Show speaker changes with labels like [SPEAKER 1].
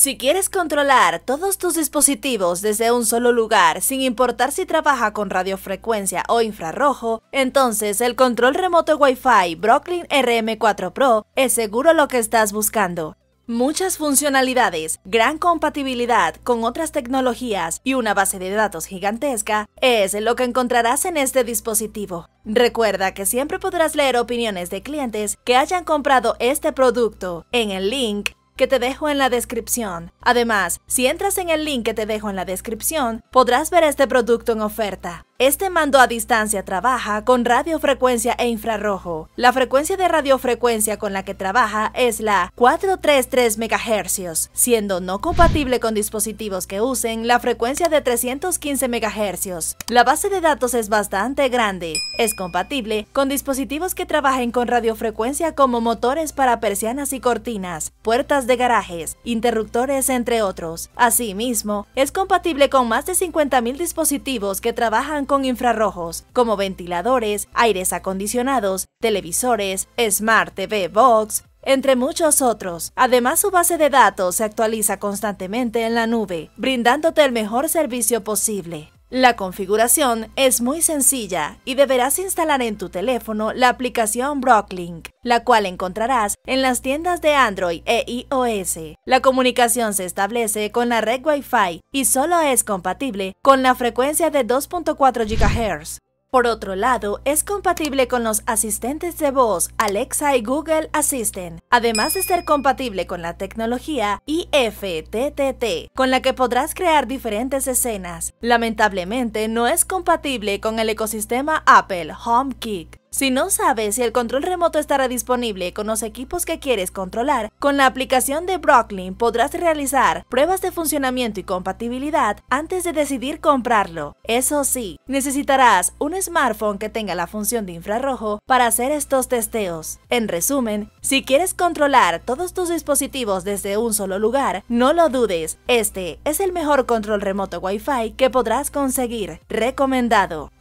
[SPEAKER 1] Si quieres controlar todos tus dispositivos desde un solo lugar, sin importar si trabaja con radiofrecuencia o infrarrojo, entonces el control remoto Wi-Fi Brooklyn RM4 Pro es seguro lo que estás buscando. Muchas funcionalidades, gran compatibilidad con otras tecnologías y una base de datos gigantesca es lo que encontrarás en este dispositivo. Recuerda que siempre podrás leer opiniones de clientes que hayan comprado este producto en el link que te dejo en la descripción. Además, si entras en el link que te dejo en la descripción, podrás ver este producto en oferta. Este mando a distancia trabaja con radiofrecuencia e infrarrojo. La frecuencia de radiofrecuencia con la que trabaja es la 433 MHz, siendo no compatible con dispositivos que usen la frecuencia de 315 MHz. La base de datos es bastante grande. Es compatible con dispositivos que trabajen con radiofrecuencia como motores para persianas y cortinas, puertas de garajes, interruptores, entre otros. Asimismo, es compatible con más de 50.000 dispositivos que trabajan con infrarrojos, como ventiladores, aires acondicionados, televisores, Smart TV Box, entre muchos otros. Además, su base de datos se actualiza constantemente en la nube, brindándote el mejor servicio posible. La configuración es muy sencilla y deberás instalar en tu teléfono la aplicación Brocklink, la cual encontrarás en las tiendas de Android e iOS. La comunicación se establece con la red Wi-Fi y solo es compatible con la frecuencia de 2.4 GHz. Por otro lado, es compatible con los asistentes de voz Alexa y Google Assistant, además de ser compatible con la tecnología IFTTT, con la que podrás crear diferentes escenas. Lamentablemente, no es compatible con el ecosistema Apple HomeKit. Si no sabes si el control remoto estará disponible con los equipos que quieres controlar, con la aplicación de Brooklyn podrás realizar pruebas de funcionamiento y compatibilidad antes de decidir comprarlo. Eso sí, necesitarás un smartphone que tenga la función de infrarrojo para hacer estos testeos. En resumen, si quieres controlar todos tus dispositivos desde un solo lugar, no lo dudes, este es el mejor control remoto Wi-Fi que podrás conseguir. Recomendado.